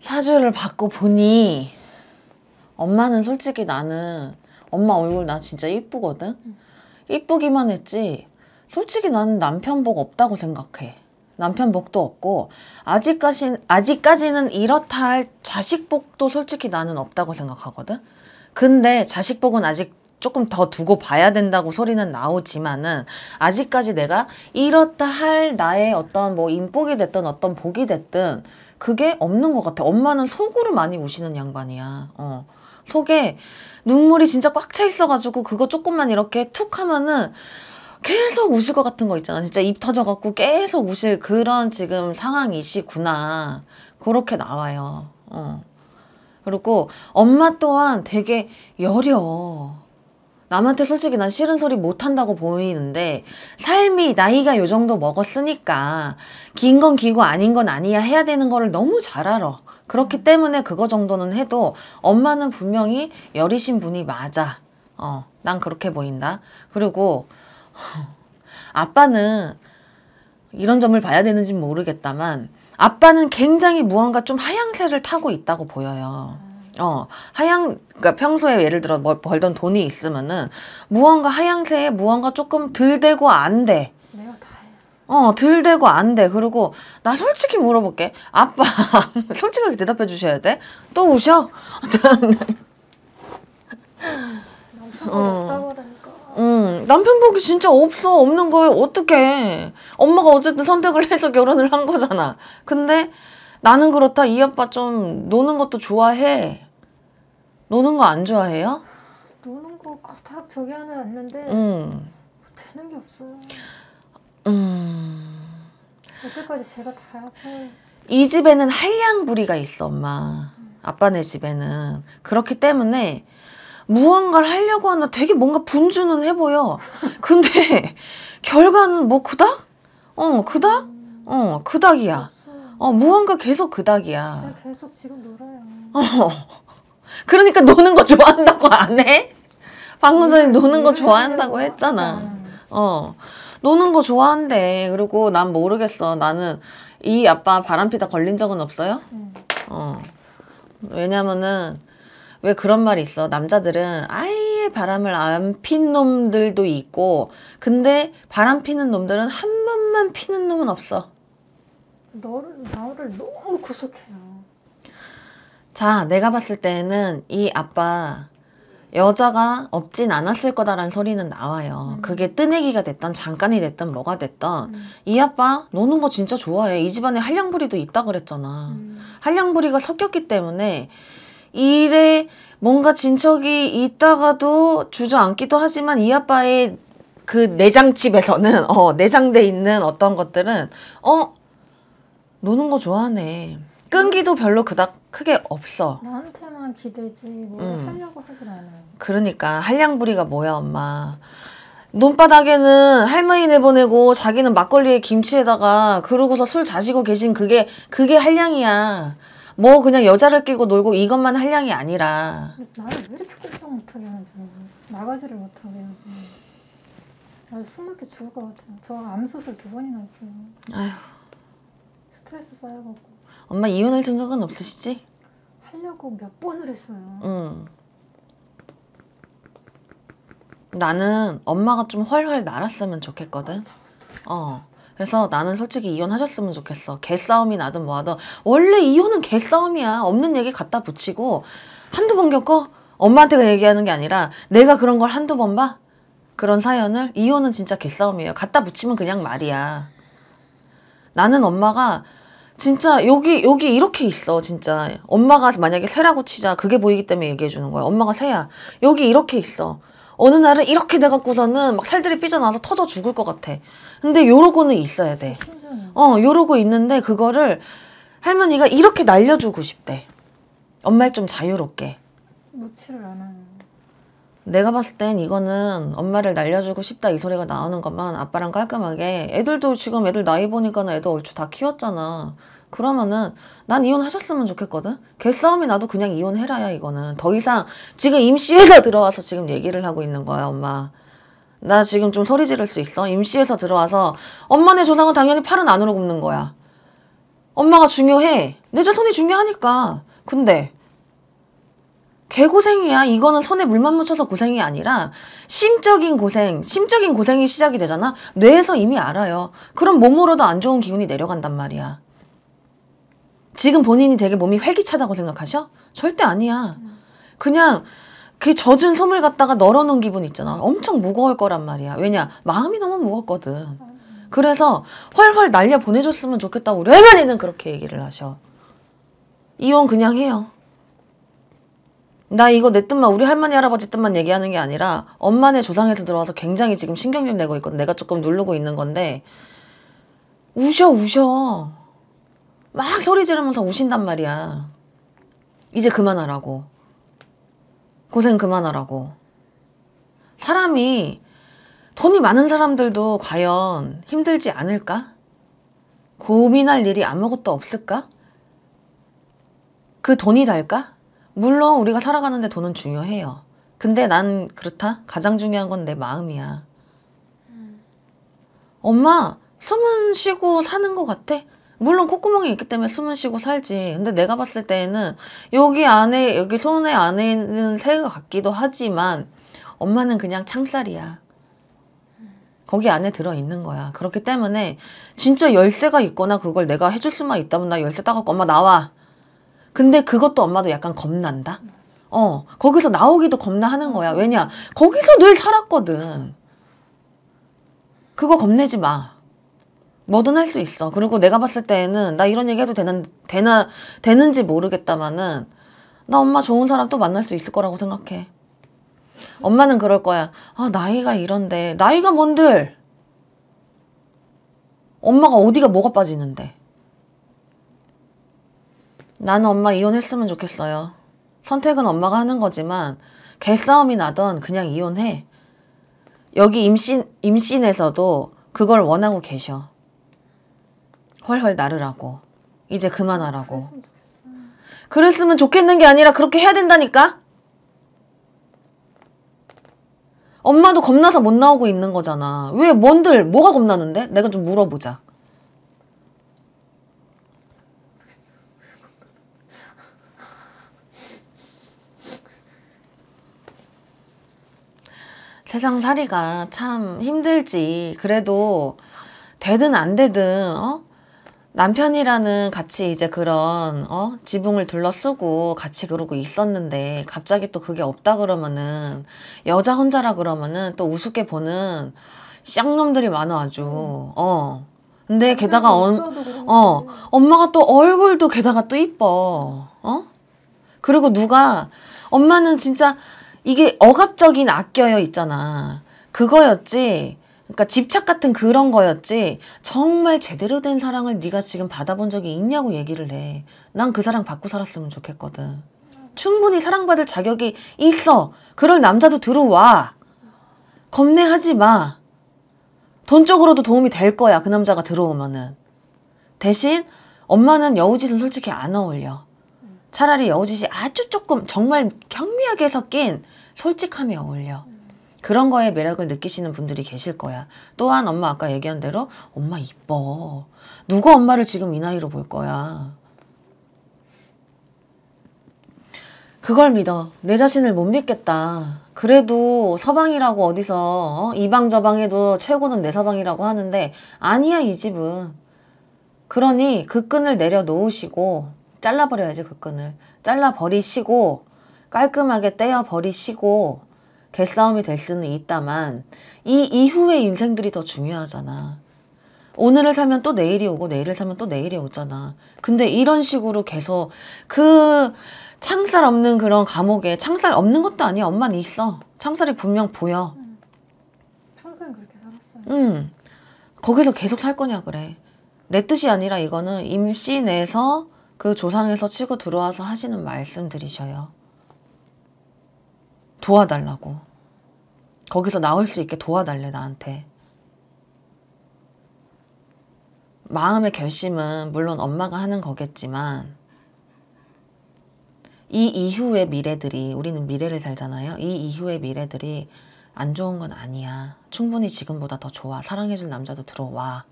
사주를 받고 보니 엄마는 솔직히 나는 엄마 얼굴 나 진짜 이쁘거든? 이쁘기만 했지 솔직히 나는 남편 복 없다고 생각해. 남편 복도 없고 아직까지, 아직까지는 이렇다 할 자식 복도 솔직히 나는 없다고 생각하거든? 근데 자식 복은 아직 조금 더 두고 봐야 된다고 소리는 나오지만은 아직까지 내가 이렇다 할 나의 어떤 뭐 인복이 됐든 어떤 복이 됐든 그게 없는 것 같아. 엄마는 속으로 많이 우시는 양반이야. 어. 속에 눈물이 진짜 꽉 차 있어가지고 그거 조금만 이렇게 툭 하면은 계속 우실 것 같은 거 있잖아. 진짜 입 터져갖고 계속 우실 그런 지금 상황이시구나. 그렇게 나와요. 어. 그리고 엄마 또한 되게 여려. 남한테 솔직히 난 싫은 소리 못한다고 보이는데 삶이 나이가 요 정도 먹었으니까 긴 건 기고 아닌 건 아니야 해야 되는 거를 너무 잘 알아. 그렇기 때문에 그거 정도는 해도 엄마는 분명히 여리신 분이 맞아. 어, 난 그렇게 보인다. 그리고 아빠는 이런 점을 봐야 되는지 모르겠다만 아빠는 굉장히 무언가 좀 하향세를 타고 있다고 보여요. 어, 하향, 그니까 평소에 예를 들어 뭐, 벌던 돈이 있으면은 무언가 하향세에 무언가 조금 덜 되고 안 돼. 내가 다 했어. 어, 덜 되고 안 돼. 그리고 나 솔직히 물어볼게. 아빠, 솔직하게 대답해 주셔야 돼. 또 오셔? 어. 음, 남편 복이 진짜 없어. 없는 걸 어떡해. 엄마가 어쨌든 선택을 해서 결혼을 한 거잖아. 근데 나는 그렇다. 이 아빠 좀 노는 것도 좋아해. 노는 거 안 좋아해요? 노는 거다 저기 하나 왔는데 음. 뭐 되는 게 없어요. 음. 여태까지 제가 다 사요. 이 집에는 한량부리가 있어 엄마. 아빠네 집에는 그렇기 때문에 무언가를 하려고 하나 되게 뭔가 분주는 해보여. 근데 결과는 뭐 그닥? 어 그닥? 어 그닥이야. 어 무언가 계속 그닥이야. 계속 지금 놀아요. 어. 그러니까 노는 거 좋아한다고 안 해? 방금 전에 노는 거 좋아한다고 했잖아. 어. 노는 거 좋아한대. 그리고 난 모르겠어. 나는 이 아빠 바람피다 걸린 적은 없어요? 어. 왜냐면은 왜 그런 말이 있어. 남자들은 아예 바람을 안 핀 놈들도 있고 근데 바람 피는 놈들은 한 번만 피는 놈은 없어. 너를 나를 너무 구속해요. 자, 내가 봤을 때는 이 아빠 여자가 없진 않았을 거다라는 소리는 나와요. 음. 그게 뜨내기가 됐던 잠깐이 됐던 뭐가 됐던 음. 이 아빠 노는 거 진짜 좋아해. 이 집안에 한량부리도 있다 그랬잖아. 음. 한량부리가 섞였기 때문에 일에 뭔가 진척이 있다가도 주저앉기도 하지만 이 아빠의 그 내장집에서는 어, 내장돼 있는 어떤 것들은 어 노는 거 좋아하네. 끈기도 별로 그닥 크게 없어. 나한테만 기대지 뭘 음. 하려고 하진 않아. 그러니까 한량부리가 뭐야 엄마. 논바닥에는 할머니 내보내고 자기는 막걸리에 김치에다가 그러고서 술 자시고 계신 그게 그게 한량이야. 뭐 그냥 여자를 끼고 놀고 이것만 한량이 아니라. 나를 왜 이렇게 꼼짝 못하게 하는지 나가지를 못하게 나숨 막혀 죽을 것같아저 암소설 두 번이나 했어요. 아휴. 스트레스 쌓여갖고. 엄마 이혼할 생각은 없으시지? 하려고 몇 번을 했어요. 응. 나는 엄마가 좀 훨훨 날았으면 좋겠거든. 아, 어. 그래서 나는 솔직히 이혼하셨으면 좋겠어. 개싸움이 나든 뭐하든. 원래 이혼은 개싸움이야. 없는 얘기 갖다 붙이고 한두 번 겪어? 엄마한테 얘기하는 게 아니라 내가 그런 걸 한두 번 봐? 그런 사연을? 이혼은 진짜 개싸움이에요. 갖다 붙이면 그냥 말이야. 나는 엄마가 진짜 여기 여기 이렇게 있어 진짜 엄마가 만약에 새라고 치자 그게 보이기 때문에 얘기해 주는 거야 엄마가 새야 여기 이렇게 있어 어느 날은 이렇게 돼갖고서는 막 살들이 삐져나와서 터져 죽을 것 같아 근데 요러고는 있어야 돼어 요러고 있는데 그거를 할머니가 이렇게 날려주고 싶대 엄마를 좀 자유롭게 놓치를 안 하는 내가 봤을 땐 이거는 엄마를 날려주고 싶다 이 소리가 나오는 것만 아빠랑 깔끔하게 애들도 지금 애들 나이 보니까 는 애들 얼추 다 키웠잖아. 그러면은 난 이혼하셨으면 좋겠거든. 개싸움이 나도 그냥 이혼해라야 이거는. 더 이상 지금 임시회사 들어와서 지금 얘기를 하고 있는 거야 엄마. 나 지금 좀 소리 지를 수 있어. 임시회사 들어와서 엄마네 조상은 당연히 팔은 안으로 굽는 거야. 엄마가 중요해. 내 자손이 중요하니까. 근데 개고생이야. 이거는 손에 물만 묻혀서 고생이 아니라 심적인 고생, 심적인 고생이 시작이 되잖아. 뇌에서 이미 알아요. 그럼 몸으로도 안 좋은 기운이 내려간단 말이야. 지금 본인이 되게 몸이 활기차다고 생각하셔? 절대 아니야. 그냥 그 젖은 솜을 갖다가 널어놓은 기분 있잖아. 엄청 무거울 거란 말이야. 왜냐? 마음이 너무 무겁거든. 그래서 활활 날려 보내줬으면 좋겠다고 레벨이는 그렇게 얘기를 하셔. 이혼 그냥 해요. 나 이거 내 뜻만 우리 할머니 할아버지 뜻만 얘기하는 게 아니라 엄마네 조상에서 들어와서 굉장히 지금 신경질 내고 있거든 내가 조금 누르고 있는 건데 우셔 우셔 막 소리 지르면서 우신단 말이야 이제 그만하라고 고생 그만하라고 사람이 돈이 많은 사람들도 과연 힘들지 않을까? 고민할 일이 아무것도 없을까? 그 돈이 달까? 물론 우리가 살아가는데 돈은 중요해요. 근데 난 그렇다. 가장 중요한 건 내 마음이야. 엄마, 숨은 쉬고 사는 것 같아? 물론 콧구멍이 있기 때문에 숨은 쉬고 살지. 근데 내가 봤을 때에는 여기 안에, 여기 손에 안에 있는 새가 같기도 하지만 엄마는 그냥 창살이야. 거기 안에 들어있는 거야. 그렇기 때문에 진짜 열쇠가 있거나 그걸 내가 해줄 수만 있다면 나 열쇠 따갖고 엄마 나와. 근데 그것도 엄마도 약간 겁난다. 어, 거기서 나오기도 겁나 하는 거야. 왜냐? 거기서 늘 살았거든. 그거 겁내지 마. 뭐든 할 수 있어. 그리고 내가 봤을 때에는, 나 이런 얘기 해도 되는, 되나, 되는지 모르겠다만은나 엄마 좋은 사람 또 만날 수 있을 거라고 생각해. 엄마는 그럴 거야. 아, 나이가 이런데. 나이가 뭔들! 엄마가 어디가 뭐가 빠지는데. 나는 엄마 이혼했으면 좋겠어요. 선택은 엄마가 하는 거지만 개싸움이 나던 그냥 이혼해. 여기 임신, 임신에서도 그걸 원하고 계셔. 헐헐 나르라고. 이제 그만하라고. 그랬으면 좋겠는 게 아니라 그렇게 해야 된다니까? 엄마도 겁나서 못 나오고 있는 거잖아. 왜 뭔들 뭐가 겁나는데? 내가 좀 물어보자. 세상 살이가 참 힘들지. 그래도 되든 안 되든 어? 남편이라는 같이 이제 그런 어? 지붕을 둘러쓰고 같이 그러고 있었는데 갑자기 또 그게 없다 그러면은 여자 혼자라 그러면은 또 우습게 보는 쌍놈들이 많아 아주. 음. 어. 근데 게다가 어, 어 엄마가 또 얼굴도 게다가 또 이뻐. 어? 그리고 누가 엄마는 진짜 이게 억압적인 아껴여 있잖아. 그거였지. 그러니까 집착 같은 그런 거였지. 정말 제대로 된 사랑을 네가 지금 받아본 적이 있냐고 얘기를 해. 난 그 사랑 받고 살았으면 좋겠거든. 충분히 사랑받을 자격이 있어. 그럴 남자도 들어와. 겁내하지 마. 돈쪽으로도 도움이 될 거야. 그 남자가 들어오면은. 대신 엄마는 여우짓은 솔직히 안 어울려. 차라리 여우짓이 아주 조금 정말 경미하게 섞인 솔직함이 어울려. 그런 거에 매력을 느끼시는 분들이 계실 거야. 또한 엄마 아까 얘기한 대로 엄마 이뻐. 누구 엄마를 지금 이 나이로 볼 거야. 그걸 믿어. 내 자신을 못 믿겠다. 그래도 서방이라고 어디서 어? 이방저방 해도 최고는 내 서방이라고 하는데 아니야 이 집은. 그러니 그 끈을 내려놓으시고 잘라버려야지 그 끈을 잘라버리시고 깔끔하게 떼어버리시고 개싸움이 될 수는 있다만 이 이후의 인생들이 더 중요하잖아 오늘을 사면 또 내일이 오고 내일을 사면 또 내일이 오잖아 근데 이런 식으로 계속 그 창살 없는 그런 감옥에 창살 없는 것도 아니야 엄마는 있어 창살이 분명 보여 음. 평생 그렇게 살았어요 음 거기서 계속 살 거냐 그래 내 뜻이 아니라 이거는 임시 내서 그 조상에서 치고 들어와서 하시는 말씀들이셔요. 도와달라고. 거기서 나올 수 있게 도와달래 나한테. 마음의 결심은 물론 엄마가 하는 거겠지만 이 이후의 미래들이 우리는 미래를 살잖아요. 이 이후의 미래들이 안 좋은 건 아니야. 충분히 지금보다 더 좋아. 사랑해줄 남자도 들어와.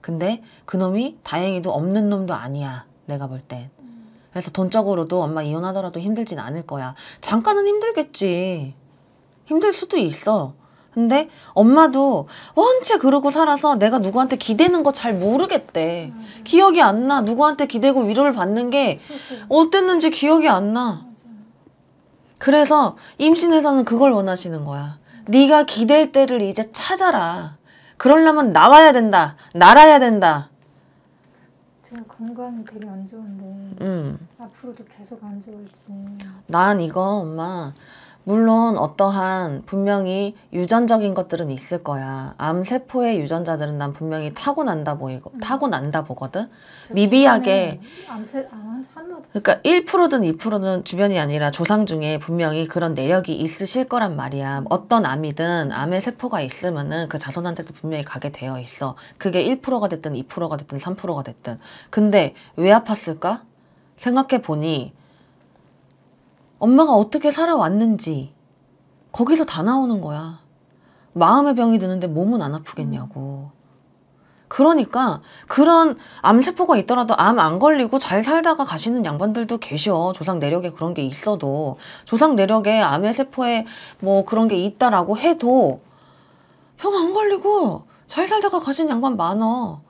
근데 그놈이 다행히도 없는 놈도 아니야. 내가 볼 땐. 그래서 돈적으로도 엄마 이혼하더라도 힘들진 않을 거야. 잠깐은 힘들겠지. 힘들 수도 있어. 근데 엄마도 원체 그러고 살아서 내가 누구한테 기대는 거 잘 모르겠대. 음. 기억이 안 나. 누구한테 기대고 위로를 받는 게 어땠는지 기억이 안 나. 그래서 임신에서는 그걸 원하시는 거야. 네가 기댈 때를 이제 찾아라. 그러려면 나와야 된다. 날아야 된다. 그냥 건강이 되게 안 좋은데 음. 앞으로도 계속 안 좋을지 난 이거 엄마 물론 어떠한 분명히 유전적인 것들은 있을 거야. 암세포의 유전자들은 난 분명히 타고난다 보이고 음. 타고난다 보거든. 미비하게 암세 그러니까 1%든 2%든 주변이 아니라 조상 중에 분명히 그런 내력이 있으실 거란 말이야. 어떤 암이든 암의 세포가 있으면은 그 자손한테도 분명히 가게 되어 있어. 그게 1%가 됐든 2%가 됐든 3%가 됐든. 근데 왜 아팠을까? 생각해 보니 엄마가 어떻게 살아왔는지 거기서 다 나오는 거야. 마음의 병이 드는데 몸은 안 아프겠냐고. 그러니까 그런 암세포가 있더라도 암 안 걸리고 잘 살다가 가시는 양반들도 계셔. 조상 내력에 그런 게 있어도. 조상 내력에 암의 세포에 뭐 그런 게 있다라고 해도 형 안 걸리고 잘 살다가 가신 양반 많어.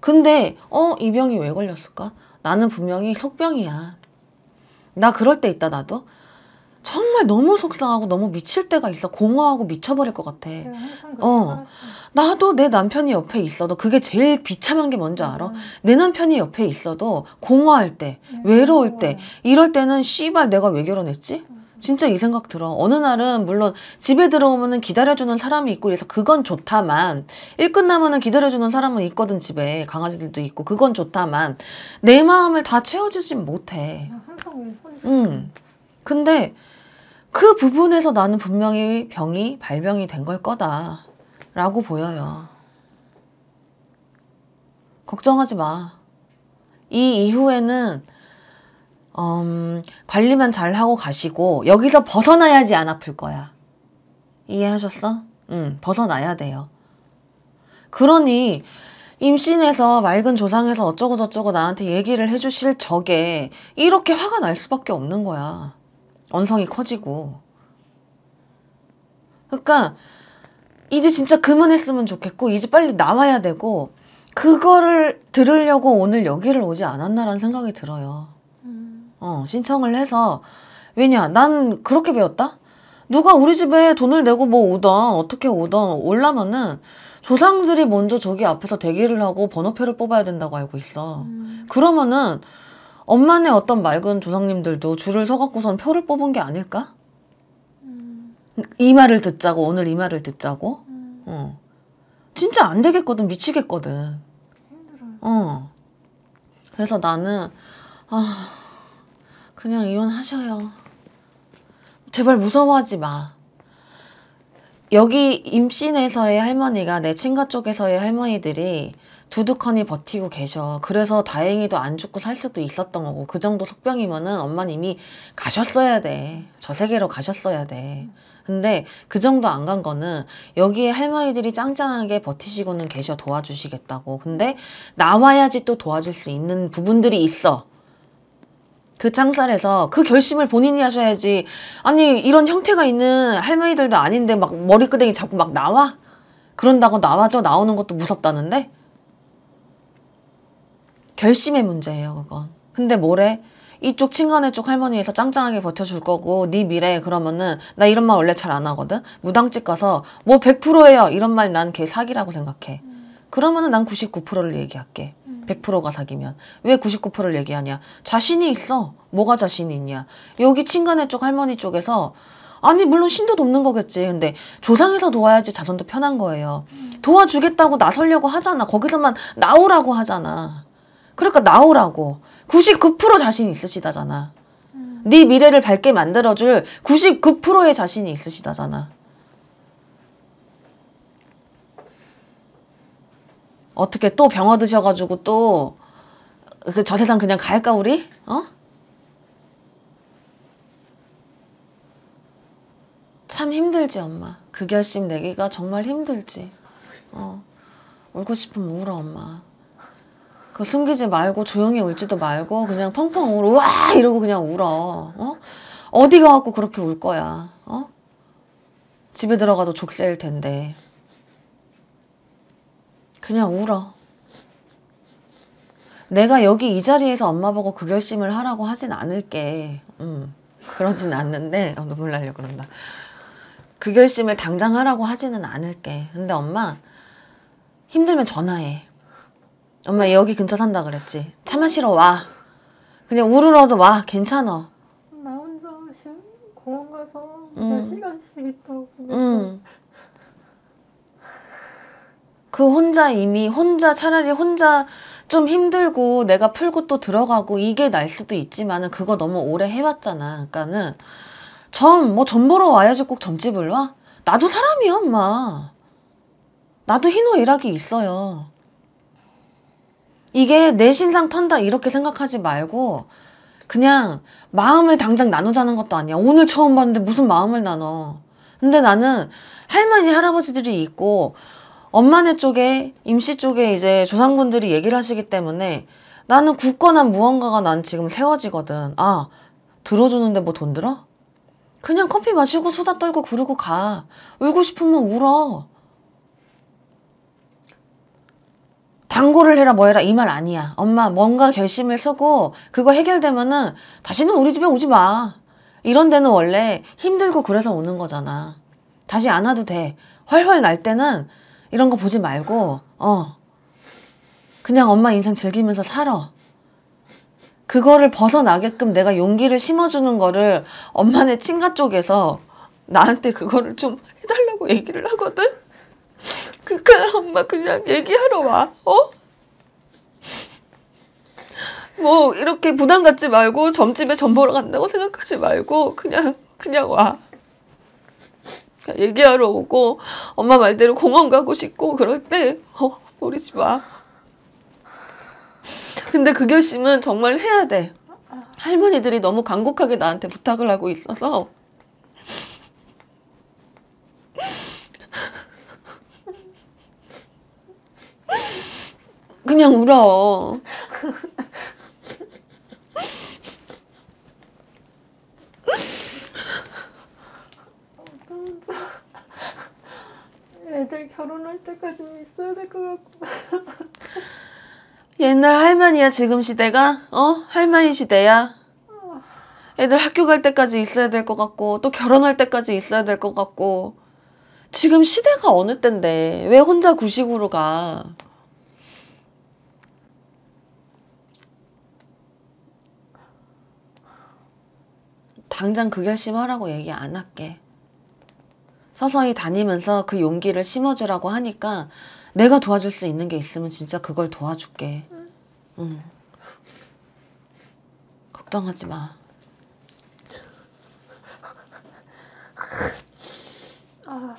근데 어 이 병이 왜 걸렸을까? 나는 분명히 속병이야. 나 그럴 때 있다 나도. 정말 너무 속상하고 너무 미칠 때가 있어. 공허하고 미쳐버릴 것 같아. 어. 살어 나도 내 남편이 옆에 있어도 그게 제일 비참한 게 뭔지 맞아. 알아? 내 남편이 옆에 있어도 공허할 때, 네, 외로울 맞아. 때, 이럴 때는 씨발 내가 왜 결혼했지? 진짜 이 생각 들어. 어느 날은 물론 집에 들어오면은 기다려주는 사람이 있고 그래서 그건 좋다만 일 끝나면은 기다려주는 사람은 있거든 집에 강아지들도 있고 그건 좋다만 내 마음을 다 채워주진 못해. 아, 음. 근데 그 부분에서 나는 분명히 병이 발병이 된 걸 거다. 라고 보여요. 걱정하지 마. 이 이후에는 음, 관리만 잘 하고 가시고 여기서 벗어나야지 안 아플 거야. 이해하셨어? 응, 벗어나야 돼요. 그러니 임신해서 맑은 조상에서 어쩌고저쩌고 나한테 얘기를 해주실 적에 이렇게 화가 날 수밖에 없는 거야. 언성이 커지고. 그러니까 이제 진짜 그만했으면 좋겠고 이제 빨리 나와야 되고 그거를 들으려고 오늘 여기를 오지 않았나라는 생각이 들어요. 음. 어, 신청을 해서 왜냐 난 그렇게 배웠다? 누가 우리 집에 돈을 내고 뭐 오던 어떻게 오던 올라면은 조상들이 먼저 저기 앞에서 대기를 하고 번호표를 뽑아야 된다고 알고 있어. 음. 그러면은 엄마네 어떤 맑은 조상님들도 줄을 서갖고선 표를 뽑은 게 아닐까? 음. 이 말을 듣자고 오늘 이 말을 듣자고. 음. 어. 진짜 안 되겠거든 미치겠거든. 힘들어요. 어. 그래서 나는 아 그냥 이혼하셔요. 제발 무서워하지 마. 여기 임신에서의 할머니가 내 친가 쪽에서의 할머니들이 두둑하니 버티고 계셔. 그래서 다행히도 안 죽고 살 수도 있었던 거고 그 정도 속병이면은 엄마는 이미 가셨어야 돼. 저 세계로 가셨어야 돼. 근데 그 정도 안 간 거는 여기에 할머니들이 짱짱하게 버티시고는 계셔 도와주시겠다고. 근데 나와야지 또 도와줄 수 있는 부분들이 있어. 그 창살에서 그 결심을 본인이 하셔야지 아니 이런 형태가 있는 할머니들도 아닌데 막 머리끄댕이 자꾸 막 나와? 그런다고 나와져 나오는 것도 무섭다는데? 결심의 문제예요 그건 근데 뭐래? 이쪽 친가네 쪽 할머니에서 짱짱하게 버텨줄 거고 네 미래에 그러면은 나 이런 말 원래 잘 안 하거든 무당집 가서 뭐 100%예요 이런 말 난 걔 사기라고 생각해 음. 그러면은 난 99%를 얘기할게 100%가 사귀면 왜 99%를 얘기하냐 자신이 있어 뭐가 자신이 있냐 여기 친가네 쪽 할머니 쪽에서 아니 물론 신도 돕는 거겠지 근데 조상에서 도와야지 자손도 편한 거예요 도와주겠다고 나서려고 하잖아 거기서만 나오라고 하잖아 그러니까 나오라고 99% 자신 이 있으시다잖아 음. 네 미래를 밝게 만들어줄 99%의 자신이 있으시다잖아 어떻게 또 병어 드셔가지고 또 그저 세상 그냥 갈까 우리? 어? 참 힘들지 엄마. 그 결심 내기가 정말 힘들지. 어. 울고 싶으면 울어 엄마. 그 숨기지 말고 조용히 울지도 말고 그냥 펑펑 울어 우와 이러고 그냥 울어 어 어디 가갖고 그렇게 울 거야 어 집에 들어가도 족쇄일 텐데 그냥 울어. 내가 여기 이 자리에서 엄마 보고 그 결심을 하라고 하진 않을게. 음, 그러진 않는데 어, 눈물 날려 그런다. 그 결심을 당장 하라고 하지는 않을게. 근데 엄마 힘들면 전화해. 엄마 여기 근처 산다 그랬지. 차 마시러 와. 그냥 우르러도 와. 괜찮아. 나 혼자 공원 가서 몇 음. 시간씩 있다고. 음. 그 혼자 이미 혼자 차라리 혼자 좀 힘들고 내가 풀고 또 들어가고 이게 날 수도 있지만은 그거 너무 오래 해봤잖아 그러니까는 점 뭐점 뭐 보러 와야지 꼭 점집을 와? 나도 사람이야, 엄마. 나도 희노 일하기 있어요. 이게 내 신상 턴다 이렇게 생각하지 말고 그냥 마음을 당장 나누자는 것도 아니야. 오늘 처음 봤는데 무슨 마음을 나눠. 근데 나는 할머니 할아버지들이 있고 엄마네 쪽에 임씨 쪽에 이제 조상분들이 얘기를 하시기 때문에 나는 굳건한 무언가가 난 지금 세워지거든. 아 들어주는데 뭐 돈 들어? 그냥 커피 마시고 수다 떨고 그러고 가. 울고 싶으면 울어. 당고를 해라 뭐 해라 이 말 아니야. 엄마 뭔가 결심을 쓰고 그거 해결되면은 다시는 우리 집에 오지 마. 이런 데는 원래 힘들고 그래서 오는 거잖아. 다시 안 와도 돼. 훨훨 날 때는 이런 거 보지 말고 어 그냥 엄마 인생 즐기면서 살아. 그거를 벗어나게끔 내가 용기를 심어주는 거를 엄마네 친가 쪽에서 나한테 그거를 좀 해달라고 얘기를 하거든? 그니까 그 엄마 그냥 얘기하러 와, 어? 뭐 이렇게 부담 갖지 말고 점집에 점 보러 간다고 생각하지 말고 그냥 그냥 와. 얘기하러 오고 엄마 말대로 공원 가고 싶고 그럴 때 어, 버리지 마. 근데 그 결심은 정말 해야 돼. 할머니들이 너무 간곡하게 나한테 부탁을 하고 있어서 그냥 울어. 여기 결혼할 때까지는 있어야 될 것 같고. 옛날 할머니야 지금 시대가? 어? 할머니 시대야? 애들 학교 갈 때까지 있어야 될 것 같고 또 결혼할 때까지 있어야 될 것 같고 지금 시대가 어느 때인데 왜 혼자 구식으로 가? 당장 그 결심하라고 얘기 안 할게. 서서히 다니면서 그 용기를 심어주라고 하니까 내가 도와줄 수 있는 게 있으면 진짜 그걸 도와줄게. 응. 걱정하지 마. 아.